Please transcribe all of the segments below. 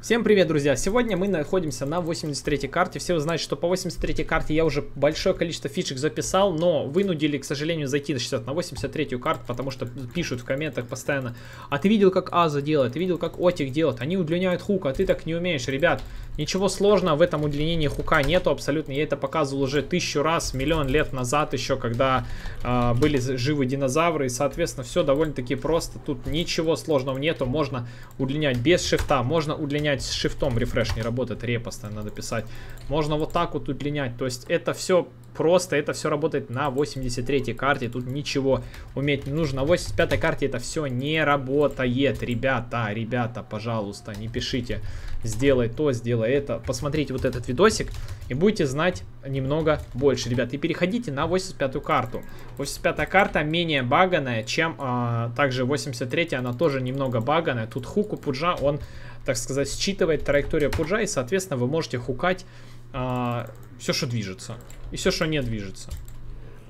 Всем привет, друзья! Сегодня мы находимся на 83-й карте. Все знают, что по 83-й карте я уже большое количество фишек записал, но вынудили, к сожалению, зайти на на 83-ю карту, потому что пишут в комментах постоянно, а ты видел, как Аза делает, ты видел, как Отик делает, они удлиняют хук, а ты так не умеешь. Ребят, ничего сложного в этом удлинении хука нету абсолютно. Я это показывал уже тысячу раз, миллион лет назад еще, когда э, были живы динозавры, и, соответственно, все довольно-таки просто. Тут ничего сложного нету, можно удлинять без шифта, можно удлинять линять с шифтом, рефреш не работает, репостная надо писать. Можно вот так вот удлинять, то есть это все просто. Это все работает на 83-й карте. Тут ничего уметь не нужно. На 85-й карте это все не работает. Ребята, ребята, пожалуйста, не пишите. Сделай то, сделай это. Посмотрите вот этот видосик и будете знать немного больше, ребят. И переходите на 85-ю карту. 85-я карта менее баганая, чем э, также 83-я. Она тоже немного баганая. Тут хук у пуджа, он, так сказать, считывает траекторию пуджа. И, соответственно, вы можете хукать а, все, что движется. И все, что не движется.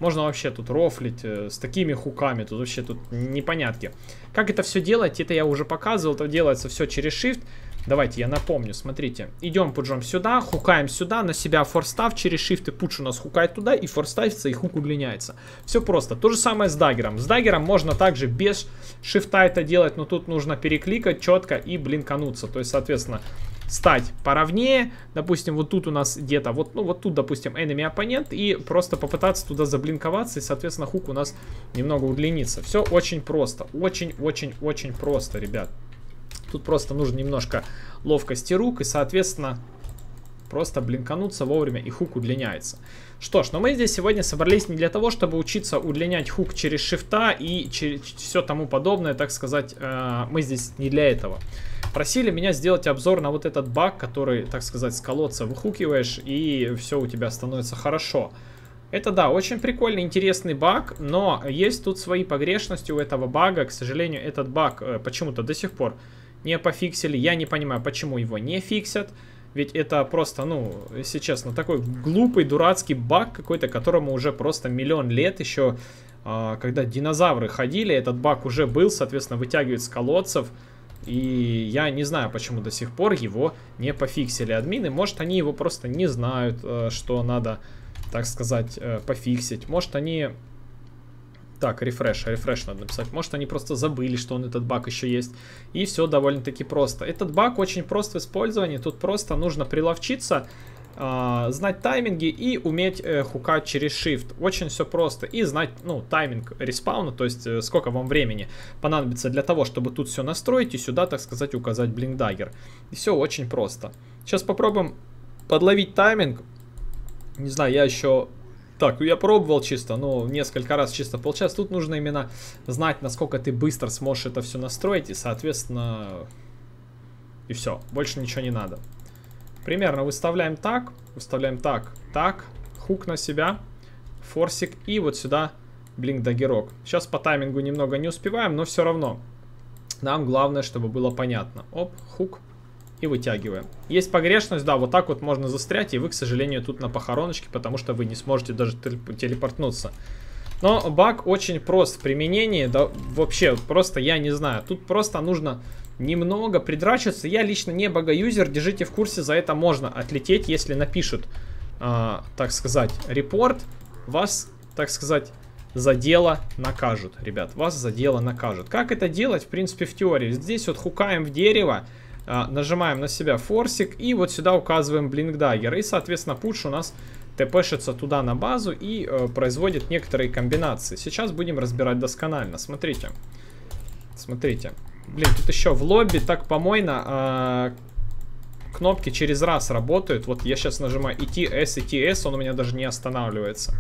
Можно вообще тут рофлить э, с такими хуками, тут вообще тут непонятки. Как это все делать, это я уже показывал, это делается все через Shift. Давайте я напомню, смотрите. Идем пуджом сюда, хукаем сюда, на себя форстав, через shift и пуч у нас хукает туда, и форставится и хук удлиняется. Все просто. То же самое с даггером. С даггером можно также без шифта это делать, но тут нужно перекликать четко и блинкануться. То есть, соответственно, стать поровнее. Допустим, вот тут у нас где-то, вот, ну, вот тут, допустим, enemy оппонент. И просто попытаться туда заблинковаться. И, соответственно, хук у нас немного удлинится. Все очень просто. Очень-очень-очень просто, ребят. Тут просто нужно немножко ловкости рук. И, соответственно, просто блинкануться вовремя, и хук удлиняется. Что ж, но мы здесь сегодня собрались не для того, чтобы учиться удлинять хук через шифта и через все тому подобное, так сказать, э, мы здесь не для этого. Просили меня сделать обзор на вот этот баг, который, так сказать, с колодца выхукиваешь, и все у тебя становится хорошо. Это да, очень прикольный, интересный баг, но есть тут свои погрешности у этого бага. К сожалению, этот баг э, почему-то до сих пор не пофиксили. Я не понимаю, почему его не фиксят. Ведь это просто, ну, если честно, такой глупый, дурацкий баг какой-то, которому уже просто миллион лет еще, э, а, когда динозавры ходили, этот баг уже был, соответственно, вытягивает с колодцев. И я не знаю, почему до сих пор его не пофиксили админы. Может, они его просто не знают, э, что надо, так сказать, э, пофиксить. Может, они... Так, рефреш, рефреш надо написать. Может, они просто забыли, что он этот баг еще есть. И все довольно-таки просто. Этот баг очень прост в использовании. Тут просто нужно приловчиться а, знать тайминги и уметь э, хукать через Shift. Очень все просто. И знать, ну, тайминг респауна, то есть э, сколько вам времени понадобится для того, чтобы тут все настроить и сюда, так сказать, указать блиндагер. И все очень просто. Сейчас попробуем подловить тайминг. Не знаю, я еще... Так, я пробовал чисто, ну, несколько раз чисто получается. Тут нужно именно знать, насколько ты быстро сможешь это все настроить и, соответственно... И все, больше ничего не надо. Примерно выставляем так, выставляем так, так, хук на себя, форсик и вот сюда блинк дагерок. Сейчас по таймингу немного не успеваем, но все равно. Нам главное, чтобы было понятно. Оп, хук и вытягиваем. Есть погрешность, да, вот так вот можно застрять, и вы, к сожалению, тут на похороночке, потому что вы не сможете даже телепортнуться. Но баг очень прост в применении, да вообще просто я не знаю. Тут просто нужно немного придрачиваться. Я лично не багаюзер, держите в курсе, за это можно отлететь, если напишут, э, так сказать, репорт. Вас, так сказать, за дело накажут, ребят, вас за дело накажут. Как это делать, в принципе, в теории? Здесь вот хукаем в дерево, а, нажимаем на себя форсик и вот сюда указываем блинкдагер. И, соответственно, пуш у нас тпшится туда на базу и э, производит некоторые комбинации. Сейчас будем разбирать досконально. Смотрите. Смотрите. Блин, тут еще в лобби так помойно э, кнопки через раз работают. Вот я сейчас нажимаю ETS, ETS, он у меня даже не останавливается.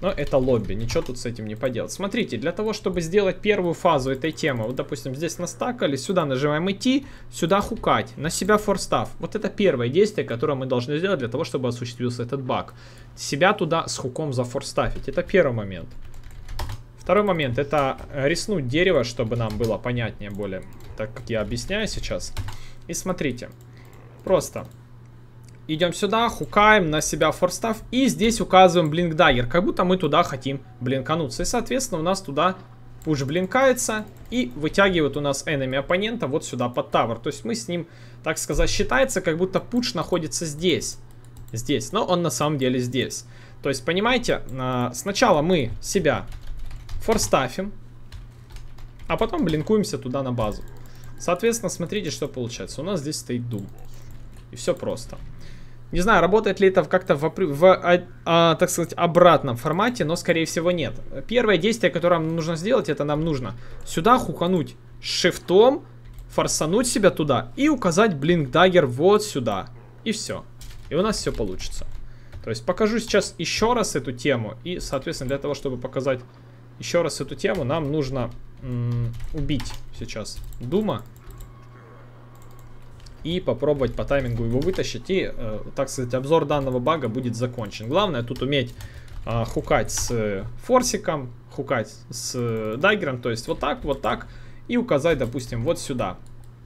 Но это лобби, ничего тут с этим не поделать. Смотрите, для того, чтобы сделать первую фазу этой темы, вот, допустим, здесь настакали, сюда нажимаем идти, сюда хукать, на себя форстав. Вот это первое действие, которое мы должны сделать для того, чтобы осуществился этот баг. Себя туда с хуком зафорстафить, это первый момент. Второй момент, это риснуть дерево, чтобы нам было понятнее более, так как я объясняю сейчас. И смотрите, просто идем сюда, хукаем на себя форстав и здесь указываем блинк дагер, как будто мы туда хотим блинкануться. И, соответственно, у нас туда пуш блинкается и вытягивает у нас enemy оппонента вот сюда под тавер. То есть мы с ним, так сказать, считается, как будто пуш находится здесь. Здесь, но он на самом деле здесь. То есть, понимаете, а, сначала мы себя форстафим, а потом блинкуемся туда на базу. Соответственно, смотрите, что получается. У нас здесь стоит дум. И все просто. Не знаю, работает ли это как-то в, в а, а, так сказать, обратном формате, но, скорее всего, нет. Первое действие, которое нам нужно сделать, это нам нужно сюда хукануть шифтом, форсануть себя туда и указать блинк дагер вот сюда. И все. И у нас все получится. То есть покажу сейчас еще раз эту тему. И, соответственно, для того, чтобы показать еще раз эту тему, нам нужно убить сейчас Дума и попробовать по таймингу его вытащить. И, э, так сказать, обзор данного бага будет закончен. Главное тут уметь э, хукать с форсиком, хукать с э, даггером, то есть вот так, вот так, и указать, допустим, вот сюда.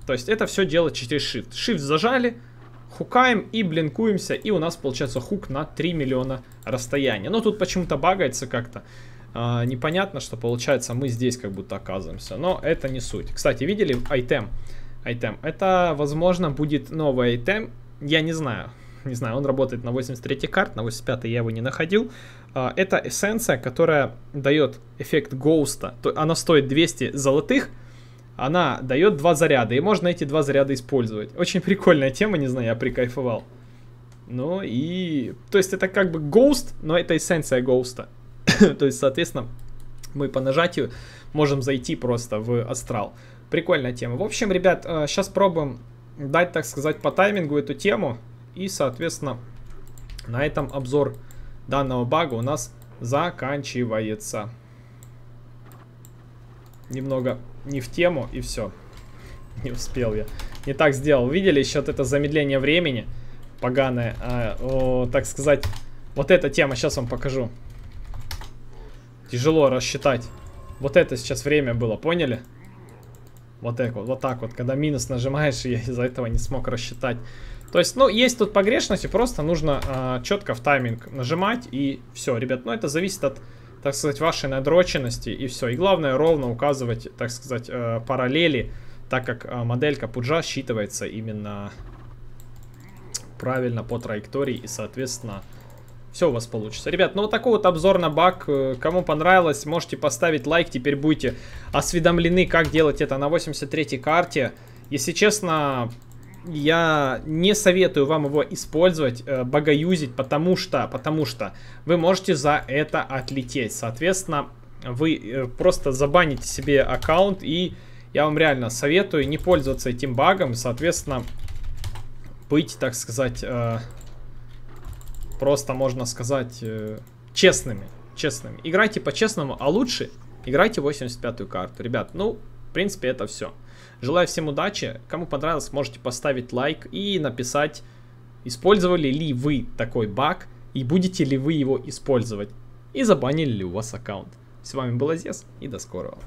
То есть это все делать через Shift. Shift зажали, хукаем и блинкуемся, и у нас получается хук на 3 миллиона расстояния. Но тут почему-то багается как-то. Э, непонятно, что получается мы здесь как будто оказываемся, но это не суть. Кстати, видели айтем? item айтем. Это, возможно, будет новый айтем, я не знаю. Не знаю, он работает на 83 карт, на 85 я его не находил. А, это эссенция, которая дает эффект гоуста. Она стоит 200 золотых, она дает два заряда, и можно эти два заряда использовать. Очень прикольная тема, не знаю, я прикайфовал. Ну и... То есть это как бы гоуст, но это эссенция гоуста. То есть, соответственно, мы по нажатию можем зайти просто в астрал. Прикольная тема. В общем, ребят, сейчас э, пробуем дать, так сказать, по таймингу эту тему. И, соответственно, на этом обзор данного бага у нас заканчивается. Немного не в тему и все. Не успел я. Не так сделал. Видели еще вот это замедление времени? Поганое. А, о, так сказать, вот эта тема. Сейчас вам покажу. Тяжело рассчитать. Вот это сейчас время было, поняли? Поняли? Вот так вот, вот так вот, когда минус нажимаешь, я из-за этого не смог рассчитать. То есть, ну, есть тут погрешности, просто нужно э, а, четко в тайминг нажимать и все, ребят. Но ну, это зависит от, так сказать, вашей надроченности и все. И главное ровно указывать, так сказать, э, параллели, так как э, моделька пуджа считывается именно правильно по траектории и, соответственно, все у вас получится. Ребят, ну вот такой вот обзор на баг. Э, кому понравилось, можете поставить лайк. Теперь будете осведомлены, как делать это на 83-й карте. Если честно, я не советую вам его использовать, э, багаюзить, потому что, потому что вы можете за это отлететь. Соответственно, вы э, просто забаните себе аккаунт и я вам реально советую не пользоваться этим багом, соответственно, быть, так сказать, просто, можно сказать, э, честными. Честными. Играйте по-честному, а лучше играйте 85-ю карту. Ребят, ну, в принципе, это все. Желаю всем удачи. Кому понравилось, можете поставить лайк и написать, использовали ли вы такой баг и будете ли вы его использовать. И забанили ли у вас аккаунт. С вами был Азес и до скорого.